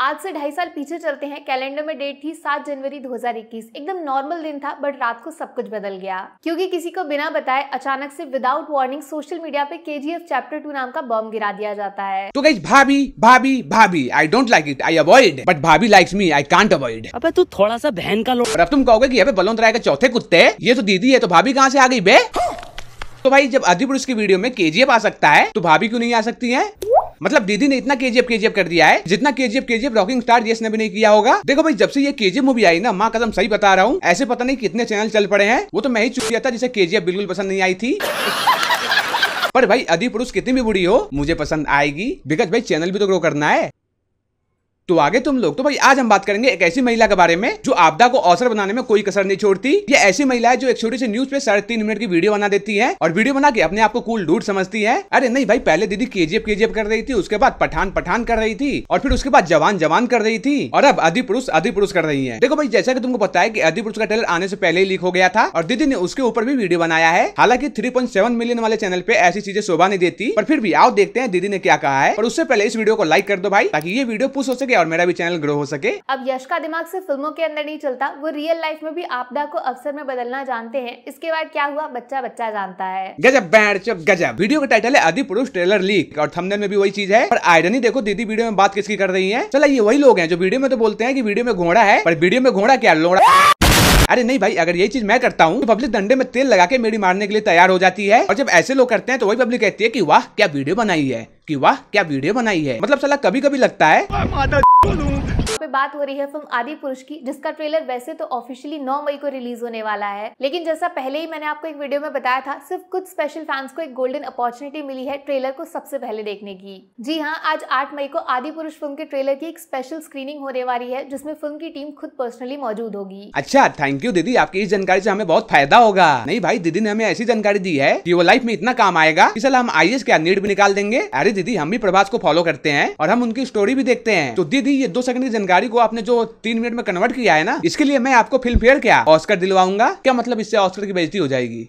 आज से ढाई साल पीछे चलते हैं कैलेंडर में डेट थी 7 जनवरी 2021 एकदम नॉर्मल दिन था बट रात को सब कुछ बदल गया क्योंकि किसी को बिना बताए अचानक से विदाउट वार्निंग सोशल मीडिया पे एफ चैप्टर टू नाम का बॉम्ब गिरा दिया जाता है तो भाभी भाभी भाभी I don't like it I avoid but भाभी likes me I can't avoid अब तू थोड़ा सा बहन का लोग अब तुम कहोगे की बलवंत राय के चौथे कुत्ते ये तो दीदी है तो भाभी कहाँ से आ गई बे तो भाई जब आदिपुरुष की वीडियो में केजीएफ आ सकता है तो भाभी क्यों नहीं आ सकती है मतलब दीदी ने इतना केजीएफ केजीएफ कर दिया है जितना केजीएफ केजीएफ रॉकिंग स्टार जेस ने भी नहीं किया होगा देखो भाई जब से ये केजीएफ मूवी आई ना माँ कदम सही बता रहा हूँ ऐसे पता नहीं कितने चैनल चल पड़े हैं वो तो मैं ही चुप किया था जिसे केजीएफ बिल्कुल पसंद नहीं आई थी पर भाई अधिपुरुष कितनी भी बुरी हो मुझे पसंद आएगी बिकॉज भाई चैनल भी तो ग्रो करना है तो आगे तुम लोग तो भाई आज हम बात करेंगे एक ऐसी महिला के बारे में जो आपदा को अवसर बनाने में कोई कसर नहीं छोड़ती ये ऐसी महिला है जो एक छोटी सी न्यूज पे साढ़े तीन मिनट की वीडियो बना देती है और वीडियो बना के अपने आप को कूल डूट समझती है अरे नहीं भाई पहले दीदी केजीएफ केजीएफ कर रही थी उसके बाद पठान पठान कर रही थी और फिर उसके बाद जवान जवान कर रही थी और अब अधि पुरुष अधि पुरुष कर रही है देखो भाई जैसा की तुमको पता है की अधि पुरुष का ट्रेलर आने से पहले ही लीक हो गया था और दीदी ने उसके ऊपर भी वीडियो बनाया है हालांकि थ्री मिलियन वाले चैनल पे ऐसी चीजें शोभा नहीं देती पर फिर भी आओ देखते हैं दीदी ने क्या कहा है और उससे पहले इस वीडियो को लाइक कर दो भाई ताकि ये वीडियो पूछ हो सके और मेरा भी चैनल ग्रो हो सके अब यश का दिमाग सिर्फ फिल्मों के अंदर नहीं चलता वो रियल लाइफ में भी आपदा को अवसर में बदलना जानते हैं इसके बाद क्या हुआ बच्चा बच्चा जानता है गजब बैठ चुप गजब वीडियो का टाइटल है आदि पुरुष ट्रेलर लीक और थंबनेल में भी वही चीज है पर आयरनी देखो दीदी वीडियो में बात किसकी कर रही है चला ये वही लोग हैं जो वीडियो में तो बोलते हैं की वीडियो में घोड़ा है पर वीडियो में घोड़ा क्या लोड़ा अरे नहीं भाई अगर यही चीज मैं करता हूँ तो पब्लिक डंडे में तेल लगा के मेरी मारने के लिए तैयार हो जाती है और जब ऐसे लोग करते हैं तो वही पब्लिक कहती है की वाह क्या वीडियो बनाई है कि वाह क्या वीडियो बनाई है मतलब साला कभी कभी लगता है पे बात हो रही है फिल्म आदि पुरुष की जिसका ट्रेलर वैसे तो ऑफिशियली 9 मई को रिलीज होने वाला है लेकिन जैसा पहले ही मैंने आपको एक वीडियो में बताया था सिर्फ कुछ स्पेशल फैंस को एक गोल्डन अपॉर्चुनिटी मिली है ट्रेलर को सबसे पहले देखने की जी हाँ आज 8 मई को आदि पुरुष फिल्म के ट्रेलर की एक स्पेशल स्क्रीनिंग होने वाली है जिसमे फिल्म की टीम खुद पर्सनली मौजूद होगी अच्छा थैंक यू दीदी आपकी इस जानकारी ऐसी हमें बहुत फायदा होगा नहीं भाई दीदी ने हमें ऐसी जानकारी दी है की वो लाइफ में इतना काम आएगा की सला हम आई क्या नीट भी निकाल देंगे अरे दीदी हम भी प्रभास को फॉलो करते हैं और हम उनकी स्टोरी भी देखते हैं तो दीदी ये दो सेकंड की जानकारी को आपने जो तीन मिनट में कन्वर्ट किया है ना इसके लिए मैं आपको फिल्म फेयर क्या ऑस्कर दिलवाऊंगा क्या मतलब इससे ऑस्कर की बेजती हो जाएगी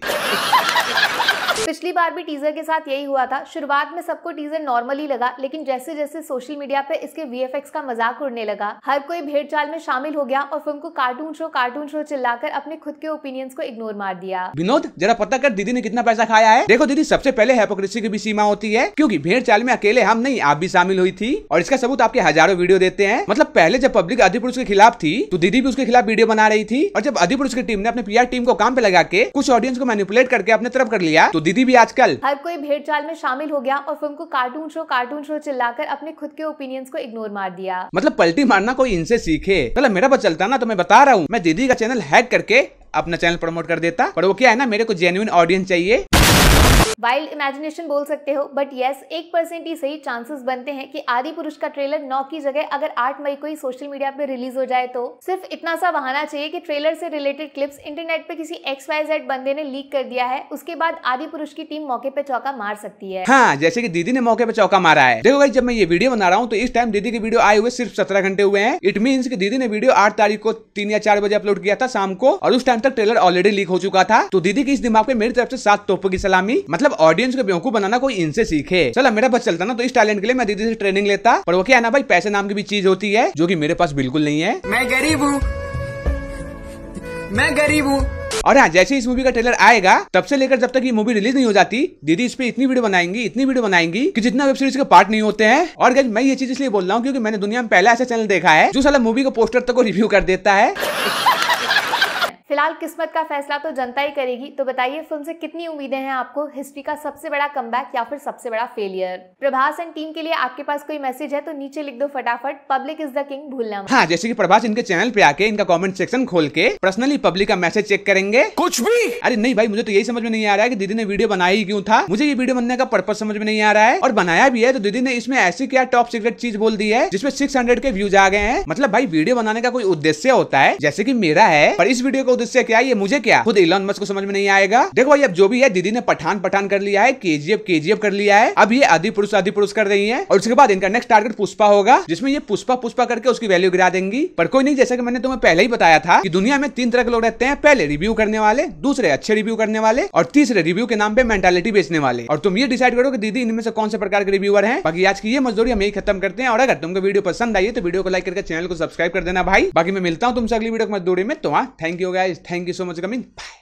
पिछली बार भी टीजर के साथ यही हुआ था शुरुआत में सबको टीजर नॉर्मली लगा लेकिन जैसे जैसे सोशल मीडिया पे इसके वी का मजाक उड़ने लगा हर कोई भेड़ चाल में शामिल हो गया और फिल्म को कार्टून शो कार्टून शो चिल्लाकर अपने खुद के ओपिनियंस को इग्नोर मार दिया विनोद जरा पता कर दीदी ने कितना पैसा खाया है देखो दीदी सबसे पहले हेपोक्रेसी की भी सीमा होती है क्योंकि भेड़ चाल में अकेले हम नहीं आप भी शामिल हुई थी और इसका सबूत आपके हजारों वीडियो देते हैं मतलब पहले जब पब्लिक अधिपुरुष के खिलाफ थी तो दीदी भी उसके खिलाफ वीडियो बना रही थी और जब अधिपुरुष की टीम ने अपने पीआर टीम को काम पे लगा के कुछ ऑडियंस को मैनिपुलेट करके अपने तरफ कर लिया तो दीदी भी आजकल हर कोई भेड़ चाल में शामिल हो गया और फिल्म को कार्टून शो कार्टून शो चिल्लाकर अपने खुद के ओपिनियंस को इग्नोर मार दिया मतलब पलटी मारना कोई इनसे सीखे मतलब मेरा पास चलता ना तो मैं बता रहा हूँ मैं दीदी का चैनल हैक करके अपना चैनल प्रमोट कर देता पर वो क्या है ना मेरे को जेन्यून ऑडियंस चाहिए वाइल्ड इमेजिनेशन बोल सकते हो बट येस एक परसेंट ही सही चांसेस बनते हैं कि आदि पुरुष का ट्रेलर नौ की जगह अगर आठ मई को ही सोशल मीडिया पे रिलीज हो जाए तो सिर्फ इतना सा बहाना चाहिए कि ट्रेलर से रिलेटेड क्लिप्स इंटरनेट पे किसी एक्स वाई जेड बंदे ने लीक कर दिया है उसके बाद आदि पुरुष की टीम मौके पे चौका मार सकती है हाँ जैसे की दीदी ने मौके पे चौका मारा है देखो भाई जब मैं ये वीडियो बना रहा हूँ तो इस टाइम दीदी की वीडियो आए हुए सिर्फ सत्रह घंटे हुए हैं इट मीन की दीदी ने वीडियो आठ तारीख को तीन या चार बजे अपलोड किया था शाम को और उस टाइम तक ट्रेलर ऑलरेडी लीक हो चुका था तो दीदी की इस दिमाग पे मेरी तरफ से सात तोपों की सलामी मतलब ऑडियंस को बेवकूफ बनाना कोई इनसे सीखे चला मेरा बस चलता ना तो इस टैलेंट के लिए मैं दीदी से ट्रेनिंग लेता पर वो क्या ना भाई पैसे नाम की भी चीज होती है जो की मेरे पास बिल्कुल नहीं है मैं गरीब हूँ मैं गरीब हूँ और हाँ जैसे इस मूवी का ट्रेलर आएगा तब से लेकर जब तक ये मूवी रिलीज नहीं हो जाती दीदी इस पे इतनी वीडियो बनाएंगी इतनी वीडियो बनाएंगी कि जितना वेब सीरीज के पार्ट नहीं होते हैं और गज मैं ये चीज इसलिए बोल रहा हूँ क्योंकि मैंने दुनिया में पहला ऐसा चैनल देखा है जो साला मूवी का पोस्टर तक को रिव्यू कर देता है फिलहाल किस्मत का फैसला तो जनता ही करेगी तो बताइए फिल्म से कितनी उम्मीदें हैं आपको हिस्ट्री का सबसे बड़ा कम या फिर सबसे बड़ा फेलियर प्रभास एंड टीम के लिए आपके पास कोई मैसेज है तो नीचे लिख दो फटाफट पब्लिक इज द किंग भूलना हाँ जैसे की प्रभास इनके चैनल पे आके इनका कमेंट सेक्शन खोल के पर्सनली पब्लिक का मैसेज चेक करेंगे कुछ भी अरे नहीं भाई मुझे तो यही समझ में नहीं आ रहा है की दीदी ने वीडियो बनाई क्यूँ था मुझे ये वीडियो बनने का पर्पज समझ में नहीं आ रहा है और बनाया भी है तो दीदी ने इसमें ऐसी क्या टॉप सीक्रेट चीज बोल दी है जिसमें सिक्स के व्यूज आ गए हैं मतलब भाई वीडियो बनाने का कोई उद्देश्य होता है जैसे की मेरा है पर इस वीडियो को खुद इससे क्या ये मुझे क्या खुद इलन मस्क को समझ में नहीं आएगा देखो भाई अब जो भी है दीदी ने पठान पठान कर लिया है केजीएफ केजीएफ कर लिया है अब ये अधि पुरुष अधि पुरुष कर रही है और उसके बाद इनका नेक्स्ट टारगेट पुष्पा होगा जिसमें ये पुष्पा पुष्पा करके उसकी वैल्यू गिरा देंगी पर कोई नहीं जैसा कि मैंने तुम्हें पहले ही बताया था कि दुनिया में तीन तरह के लोग रहते हैं पहले रिव्यू करने वाले दूसरे अच्छे रिव्यू करने वाले और तीसरे रिव्यू के नाम पे मेंटालिटी बेचने वाले और तुम ये डिसाइड करो कि दीदी इनमें से कौन से प्रकार के रिव्यूअर है बाकी आज की ये मजदूरी हम यही खत्म करते हैं और अगर तुमको वीडियो पसंद आई तो वीडियो को लाइक करके चैनल को सब्सक्राइब कर देना भाई बाकी मैं मिलता हूँ तुमसे अगली वीडियो की मजदूरी में तो हाँ thank you guys guys. Thank you so much for coming. Bye.